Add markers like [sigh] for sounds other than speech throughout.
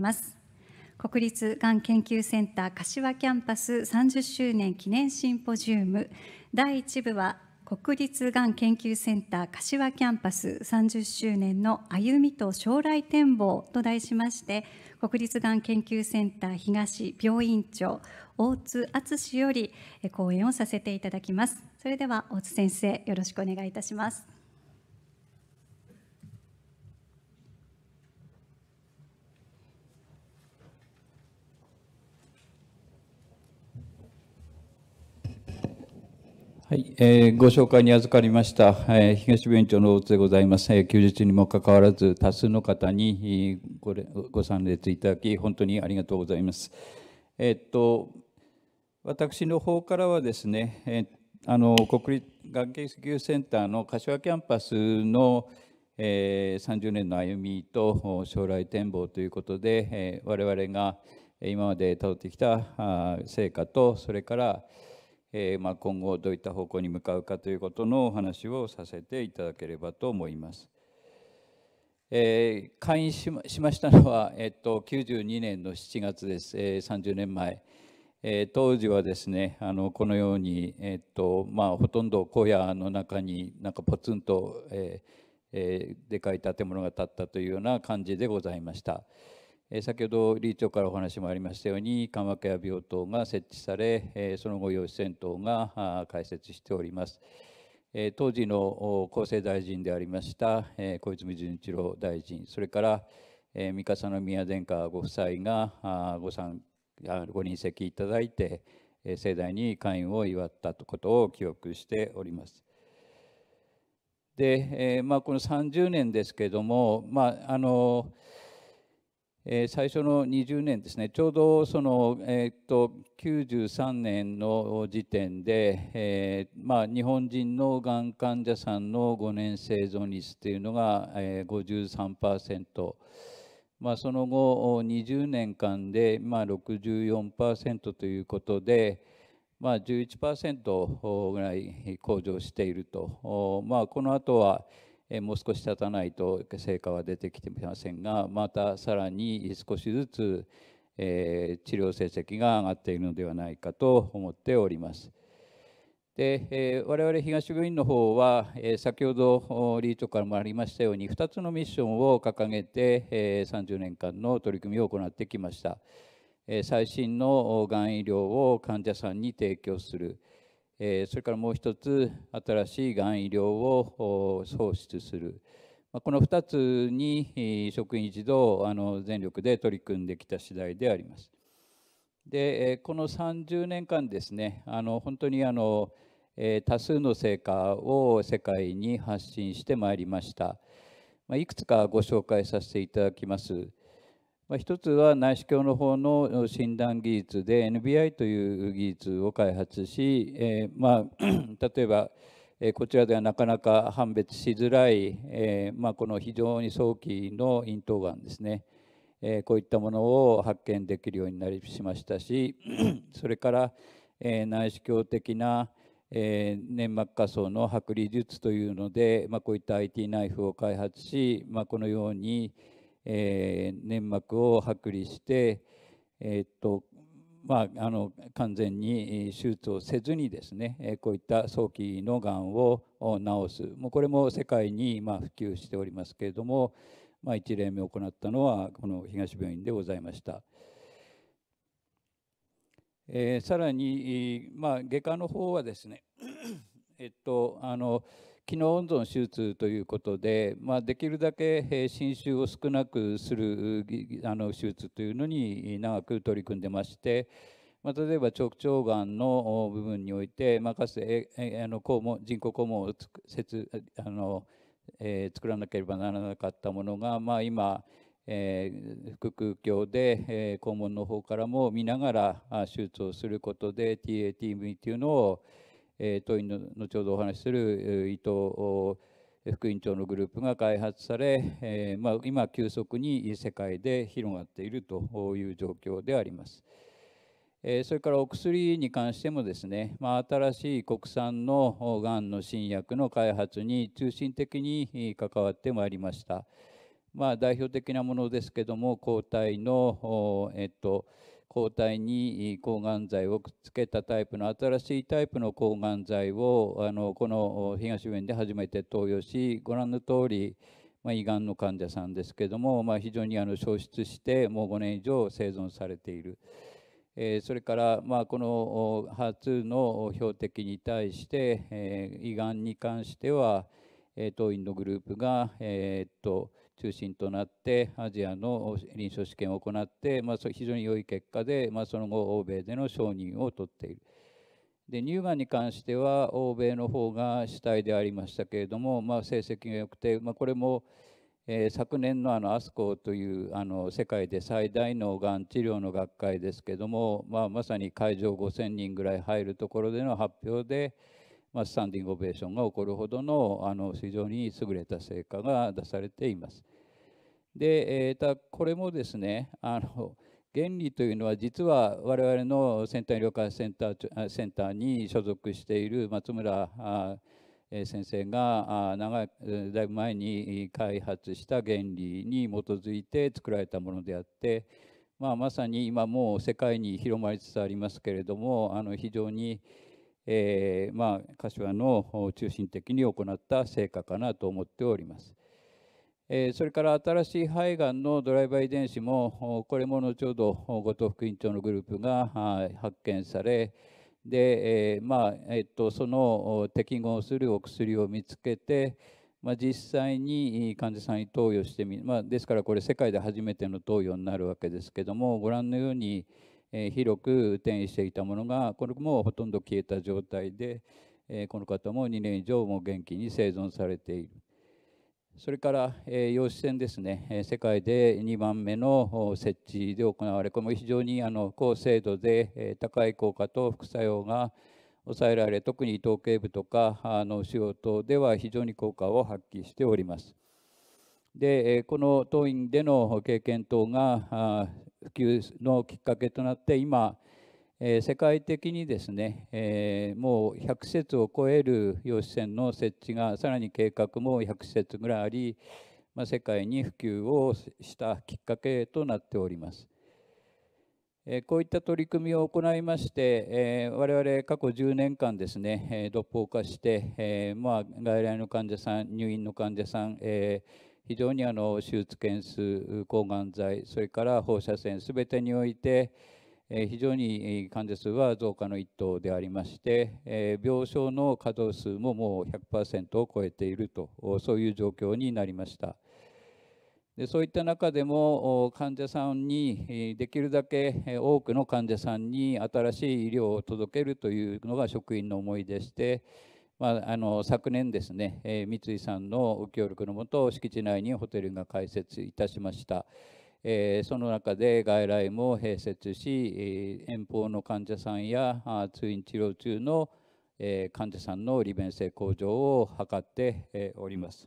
ます国立がん研究センター柏キャンパス30周年記念シンポジウム第1部は国立がん研究センター柏キャンパス30周年の歩みと将来展望と題しまして国立がん研究センター東病院長大津敦より講演をさせていただきますそれでは大津先生よろしくお願いいたしますはい、えー、ご紹介に預かりました、えー、東弁院長の大津でございます、えー、休日にもかかわらず多数の方にごご参列いただき本当にありがとうございます。えー、っと私の方からはですね、えー、あの国立がん研究センターの柏キャンパスの、えー、30年の歩みと将来展望ということで、えー、我々が今までたどってきた成果とそれから、えー、まあ、今後どういった方向に向かうかということのお話をさせていただければと思います。えー、会員しましたのは、えっと、92年の7月です、えー、30年前、えー、当時はですねあのこのように、えっとまあ、ほとんど荒野の中になんかポツンと、えーえー、でかい建物が建ったというような感じでございました。先ほど理事長からお話もありましたように緩和ケア病棟が設置されその後養子銭湯が開設しております当時の厚生大臣でありました小泉純一郎大臣それから三笠宮殿下ご夫妻がご参ご臨席いただいて盛大に会員を祝ったことを記憶しておりますで、まあ、この30年ですけれども、まあ、あの最初の20年ですねちょうどその、えー、っと93年の時点で、えー、まあ、日本人のがん患者さんの5年生存率というのが、えー、53%。まあ、その後20年間で、まあ64、64%ということで、まあ11、11%ぐらい向上していると、まあ、この後はもう少し経たないと成果は出てきていませんがまたさらに少しずつ、治療成績が上がっているのではないかと思っております。で、我々東病院の方は、先ほどーチョからもありましたように2つのミッションを掲げて、30年間の取り組みを行ってきました。最新のがん医療を患者さんに提供するえそれからもう一つ新しいがん医療を創出する。この2つに職員一同あの全力で取り組んできた次第であります。でこの30年間ですねあの本当にあの多数の成果を世界に発信してまいりました。いくつかご紹介させていただきます。まあ、一つは内視鏡の方の診断技術で NBI という技術を開発し、えー、まあ、[clears throat] 例えば、えー、こちらではなかなか判別しづらい、えー、まあ、この非常に早期の咽頭がんですね、えこういったものを発見できるようになりしましたし [clears throat] それから、え内視鏡的な、え粘膜下層の剥離術というので、まこういった IT ナイフを開発し、まこのように、えー、粘膜を剥離して、えー、っとまあ、あの完全に手術をせずにですねこういった早期のがんを治すもうこれも世界にま普及しておりますけれども、まあ、1例目を行ったのはこの東病院でございました。えー、さらに、まあ、外科の方はですね、えっと、あの機能温存手術ということで、まあ、できるだけ侵襲を少なくするあの手術というのに長く取り組んでまして、まあ、例えば直腸がんの部分において、まあ、かつてあの肛門人工肛門を設あの、えー、作らなければならなかったものが、まあ、今、えー、腹腔鏡で、えー、肛門の方からも見ながら手術をすることで t a t v というのをえ院の後ほどお話しする伊藤副院長のグループが開発され、えまあ、今急速に世界で広がっているという状況であります。えそれからお薬に関してもですね、まあ、新しい国産のがんの新薬の開発に中心的に関わってまいりました。まあ、代表的なものですけども抗体の、えっと抗体に抗がん剤をくっつけたタイプの新しいタイプの抗がん剤をあのこの東弁で初めて投与しご覧の通りまあ、胃がんの患者さんですけども、まあ、非常にあの消失してもう5年以上生存されている、えー、それから、まあ、この HER2 の標的に対して、えー、胃がんに関しては、え当院のグループが、えー、っと中心となってアジアの臨床試験を行って、まあ、非常に良い結果で、まあ、その後欧米での承認を取っている。で乳がんに関しては欧米の方が主体でありましたけれども、まあ、成績が良くて、まあ、これも、えー、昨年のあの ASCO というあの世界で最大のがん治療の学会ですけども、まあ、まさに会場5000人ぐらい入るところでの発表で。まあ、スタンディングオベーションが起こるほどのあの非常に優れた成果が出されています。で、えー、これもですねあの原理というのは実は我々の先端医療開発センターセンターに所属している松村先生が長いだいぶ前に開発した原理に基づいて作られたものであって、まあ、まさに今もう世界に広まりつつありますけれどもあの非常にえー、まあ、柏の中心的に行った成果かなと思っております。えそれから新しい肺がんのドライバー遺伝子もこれも後ほど後藤副院長のグループが発見されで、えまあえっと、その適合するお薬を見つけて、まあ、実際に患者さんに投与してみ、まあ、ですからこれ世界で初めての投与になるわけですけどもご覧のように、え広く転移していたものがこれもほとんど消えた状態で、えこの方も2年以上も元気に生存されている。それから、え陽子線ですね、え世界で2番目の設置で行われ、これも非常にあの高精度で、え高い効果と副作用が抑えられ、特に頭頸部とか脳腫瘍等では非常に効果を発揮しております。で、この当院での経験等が普及のきっかけとなって今、えー、世界的にですね、えー、もう100施設を超える陽子線の設置がさらに計画も100施設ぐらいあり、まあ、世界に普及をしたきっかけとなっております。えこういった取り組みを行いまして、え我々過去10年間ですね、え独法化して、えまあ、外来の患者さん、入院の患者さん、え非常にあの手術件数、抗がん剤、それから放射線、すべてにおいて、非常に患者数は増加の一途でありまして、病床の稼働数ももう100%を超えていると、そういう状況になりました。でそういった中でも患者さんにできるだけ多くの患者さんに新しい医療を届けるというのが職員の思いでしてまあ、あの昨年ですね、えー、三井さんのご協力のもと敷地内にホテルが開設いたしました、えー、その中で外来も併設し、えー、遠方の患者さんや通院治療中の、えー、患者さんの利便性向上を図って、えー、おります。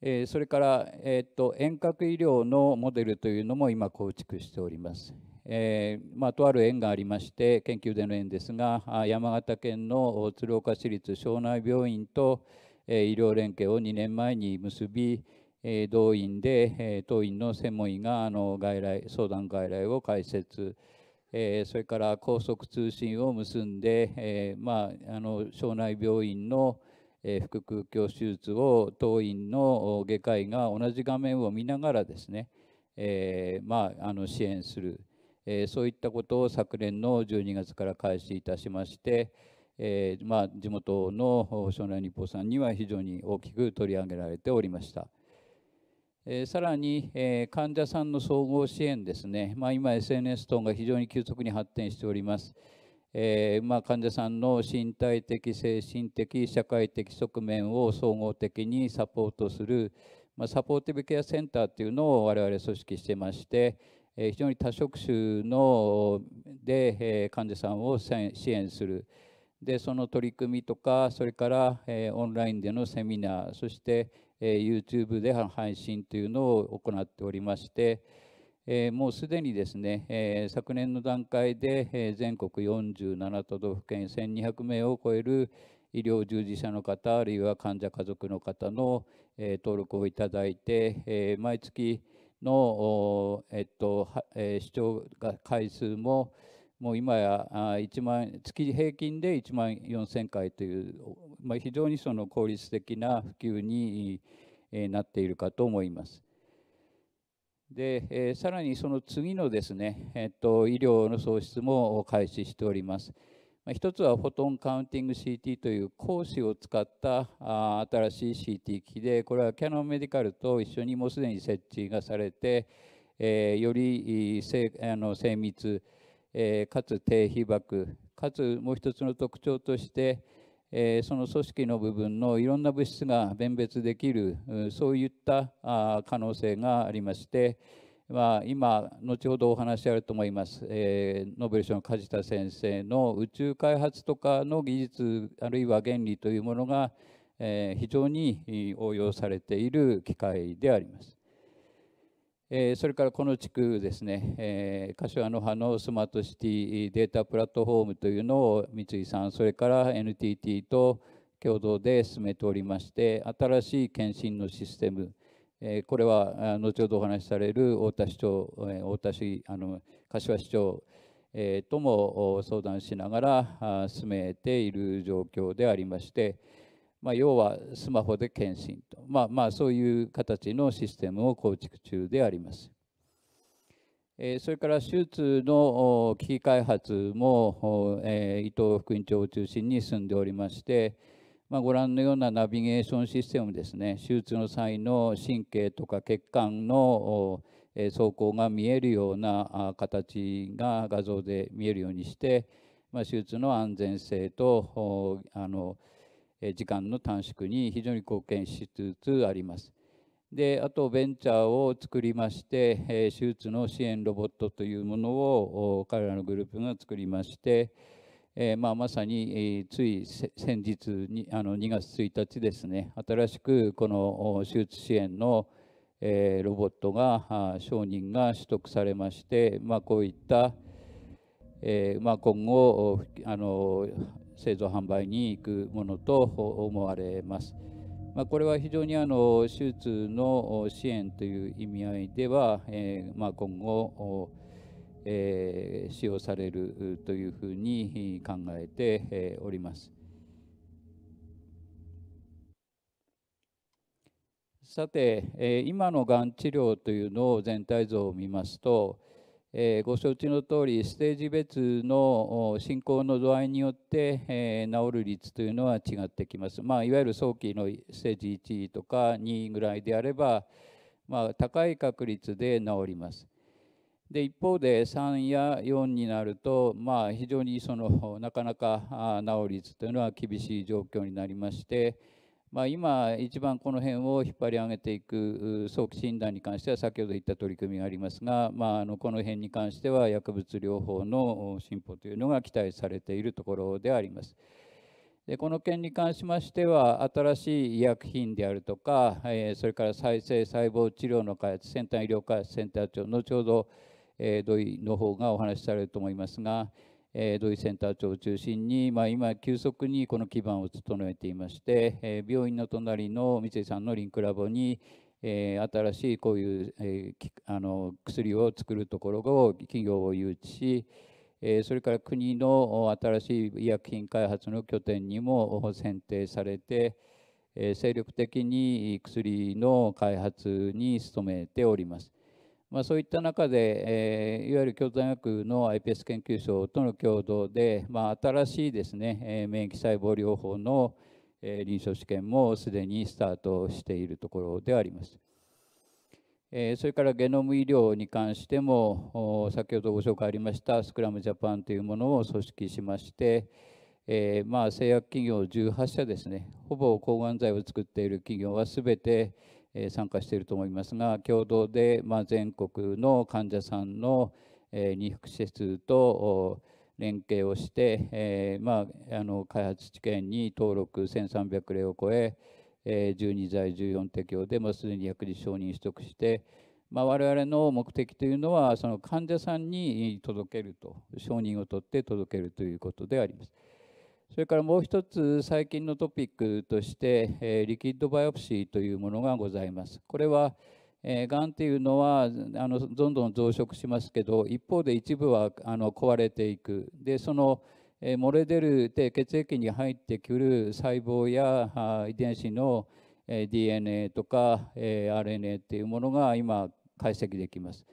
えー、それから、えーと遠隔医療のモデルというのも今構築しております。えー、まあ、とある縁がありまして研究での縁ですが山形県の鶴岡市立庄内病院と、えー、医療連携を2年前に結び、えー、同院で、え当院の専門医があの外来相談外来を開設、えそれから高速通信を結んで、えまあ、あの庄内病院の腹腔鏡手術を当院の外科医が同じ画面を見ながらですね、えまあ、あの支援する。えー、そういったことを昨年の12月から開始いたしまして、えー、まあ、地元の少年日報さんには非常に大きく取り上げられておりました。えー、さらに、え患者さんの総合支援ですね、まあ、今 SNS 等が非常に急速に発展しております。えまあ、患者さんの身体的、精神的、社会的側面を総合的にサポートする、まあ、サポーティブケアセンターというのを我々組織してまして、え非常に多職種ので、え患者さんを支援するでその取り組みとかそれから、えオンラインでのセミナーそして、え YouTube で配信というのを行っておりまして、えもうすでにですね、え昨年の段階で、え全国47都道府県1200名を超える医療従事者の方あるいは患者家族の方の、え登録をいただいて、え毎月の、えっとえー、視聴が回数ももう今や1万月平均で1万4000回という、まあ、非常にその効率的な普及に、えー、なっているかと思います。で、えー、さらにその次のですね、えっと、医療の創出も開始しております。一つはフォトンカウンティング CT という光子を使った新しい CT 機でこれはキャノンメディカルと一緒にもうすでに設置がされて、えー、より精あの精密、えー、かつ低被曝かつもう一つの特徴として、えその組織の部分のいろんな物質が弁別できるそういった可能性がありまして、まあ、今後ほどお話あると思います、えー、ノーベル賞の梶田先生の宇宙開発とかの技術あるいは原理というものが、えー、非常に応用されている機会であります。えー、それからこの地区ですね、えー、柏の葉のスマートシティデータプラットフォームというのを三井さんそれから NTT と共同で進めておりまして新しい検診のシステムえこれは後ほどお話しされる太田市長、え太田市あの柏市長、えとも相談しながら進めている状況でありまして、まあ、要はスマホで検診と、まあ、まあそういう形のシステムを構築中であります。それから手術の機器開発も伊藤副院長を中心に進んでおりまして、まあ、ご覧のようなナビゲーションシステムですね手術の際の神経とか血管の走行が見えるような形が画像で見えるようにして、まあ、手術の安全性とあの時間の短縮に非常に貢献しつつあります。であとベンチャーを作りまして、え手術の支援ロボットというものを彼らのグループが作りまして、えー、まあ、まさに、えー、つい先日にあの2月1日ですね新しくこの手術支援の、えー、ロボットが承認が取得されまして、まあ、こういった、えまあ、今後あの製造販売に行くものと思われます。まあ、これは非常にあの手術の支援という意味合いでは、えまあ、今後え使用されるというふうに考えております。さて、今のがん治療というのを全体像を見ますと、ご承知の通り、ステージ別の進行の度合いによって、治る率というのは違ってきます。まあ、いわゆる早期のステージ1とか2ぐらいであれば、まあ、高い確率で治ります。で一方で3や4になると、まあ、非常にそのなかなか治り率というのは厳しい状況になりまして、まあ、今一番この辺を引っ張り上げていく早期診断に関しては先ほど言った取り組みがありますが、まあ、あのこの辺に関しては薬物療法の進歩というのが期待されているところであります。でこの件に関しましては新しい医薬品であるとか、えそれから再生細胞治療の開発先端医療開発センター長後ほどえ土井の方がお話しされると思いますが、え土井センター長を中心に、まあ、今急速にこの基盤を整えていまして、え病院の隣の三井さんのリンクラボに、え新しいこういう、えあの薬を作るところを企業を誘致し、えそれから国の新しい医薬品開発の拠点にも選定されて、え精力的に薬の開発に努めております。まあ、そういった中で、えー、いわゆる京都大学の iPS 研究所との共同で、まあ、新しいですね、えー、免疫細胞療法の、えー、臨床試験もすでにスタートしているところであります。えそれからゲノム医療に関しても先ほどご紹介ありましたスクラムジャパンというものを組織しまして、えまあ、製薬企業18社ですねほぼ抗がん剤を作っている企業は全て、参加していると思いますが共同で、全国の患者さんの二福施設と連携をして、開発治験に登録1300例を超え12剤14適用でもすでに薬事承認取得して、我々の目的というのはその患者さんに届けると承認を取って届けるということであります。それからもう一つ最近のトピックとして、えリキッドバイオプシーというものがございます。これは、えがんっていうのはあのどんどん増殖しますけど一方で一部はあの壊れていくでその、え漏れ出るで血液に入ってくる細胞や遺伝子の、え DNA とか、え RNA っていうものが今解析できます。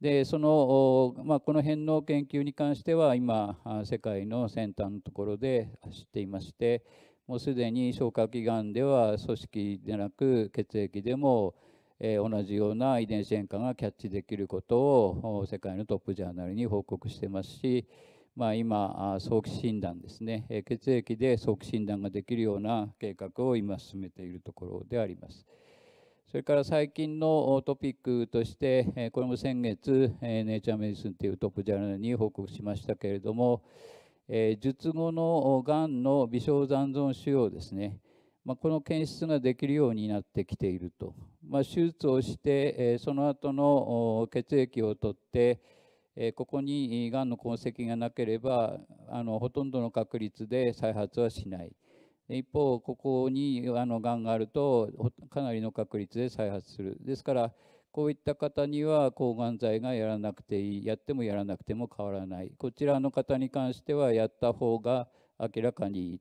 でその、まあ、この辺の研究に関しては今世界の先端のところで知っていましてもうすでに消化器がんでは組織でなく血液でも、えー、同じような遺伝子変化がキャッチできることを世界のトップジャーナルに報告してますし、まあ、今早期診断ですね、え血液で早期診断ができるような計画を今進めているところであります。それから最近のトピックとして、これも先月、ネイチャーメディスンというトップジャーナルに報告しましたけれども、術後のがんの微小残存腫瘍ですね、まあ、この検出ができるようになってきていると、まあ、手術をして、その後の血液を取って、ここにがんの痕跡がなければ、あのほとんどの確率で再発はしない。一方ここにあのがんがあるとかなりの確率で再発するですからこういった方には抗がん剤がやらなくていいやってもやらなくても変わらないこちらの方に関してはやった方が明らかにいい。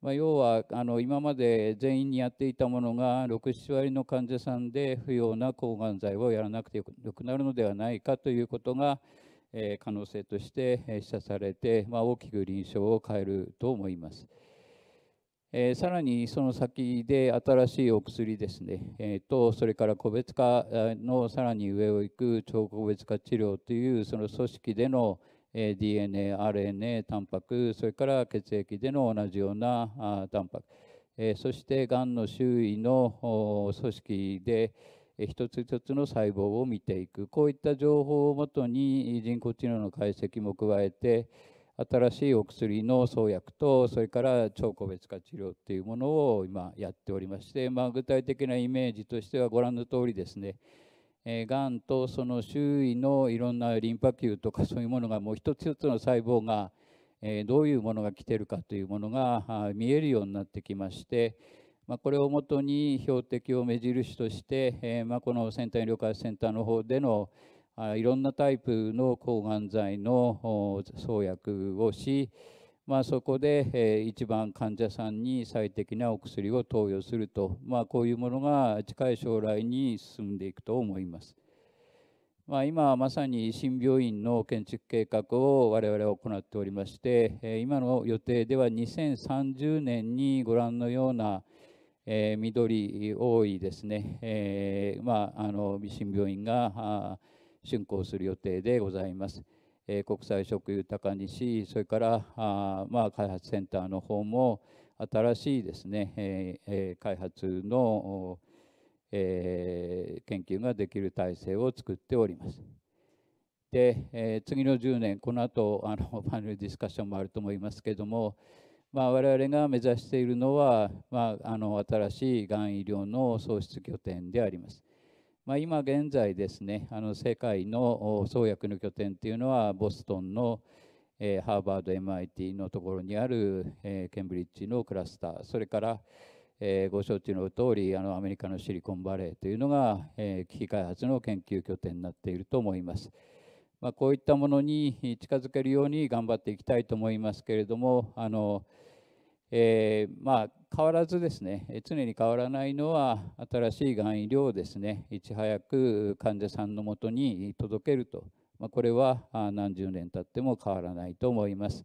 まあ、要はあの今まで全員にやっていたものが67割の患者さんで不要な抗がん剤をやらなくてよくなるのではないかということが、え可能性として示唆されて、まあ、大きく臨床を変えると思います。えー、さらにその先で新しいお薬ですね、えー、とそれから個別化のさらに上を行く超個別化治療というその組織での DNA、RNA、タンパク、それから血液での同じようなタンパク、えそしてがんの周囲の組織で、一つ一つの細胞を見ていくこういった情報をもとに人工知能の解析も加えて、新しいお薬の創薬とそれから超個別化治療っていうものを今やっておりまして、まあ、具体的なイメージとしてはご覧の通りですねえがんとその周囲のいろんなリンパ球とかそういうものがもう一つ一つの細胞が、えどういうものが来てるかというものが見えるようになってきまして、まあ、これをもとに標的を目印として、えまあ、このセンター医療開発センターの方での、いろんなタイプの抗がん剤の創薬をし、まあ、そこで、一番患者さんに最適なお薬を投与すると、まあ、こういうものが近い将来に進んでいくと思います。まあ、今まさに新病院の建築計画を我々は行っておりまして、今の予定では2030年にご覧のような、緑多いですね、まあ、あの新病院が竣工する予定でございます。え国際食豊かにし、それからあ、まあ、開発センターの方も新しいですね、ええ開発の、えー、研究ができる体制を作っております。で、えー、次の10年、この後あのパネ [laughs] ルディスカッションもあると思いますけども、まあ、我々が目指しているのは、まあ、あの新しいがん医療の創出拠点であります。まあ、今現在ですねあの世界の創薬の拠点っていうのはボストンの、えハーバード MIT のところにある、えケンブリッジのクラスターそれから、えご承知の通りありアメリカのシリコンバレーというのが、え機器開発の研究拠点になっていると思います。まあ、こういったものに近づけるように頑張っていきたいと思いますけれどもあの、えー、まあ、変わらずですね常に変わらないのは新しいがん医療をですねいち早く患者さんのもとに届けると、まあ、これは何十年経っても変わらないと思います。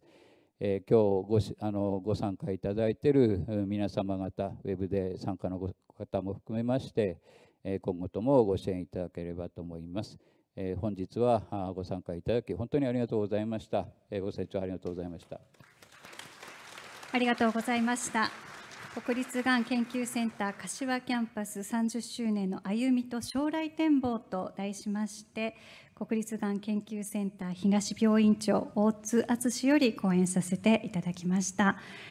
えー、今日ごしあのご参加いただいている皆様方ウェブで参加の方も含めまして、え今後ともご支援いただければと思います。え本日はご参加いただき本当にありがとうございました。ご清聴ありがとうございました。ありがとうございました国立がん研究センター柏キャンパス30周年の歩みと将来展望と題しまして国立がん研究センター東病院長大津敦より講演させていただきました。